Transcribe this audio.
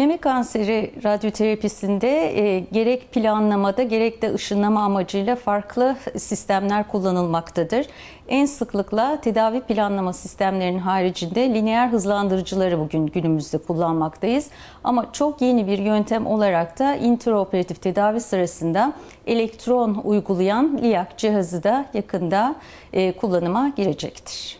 Meme kanseri radyoterapisinde e, gerek planlamada gerek de ışınlama amacıyla farklı sistemler kullanılmaktadır. En sıklıkla tedavi planlama sistemlerinin haricinde lineer hızlandırıcıları bugün günümüzde kullanmaktayız. Ama çok yeni bir yöntem olarak da interoperatif tedavi sırasında elektron uygulayan LIAC cihazı da yakında e, kullanıma girecektir.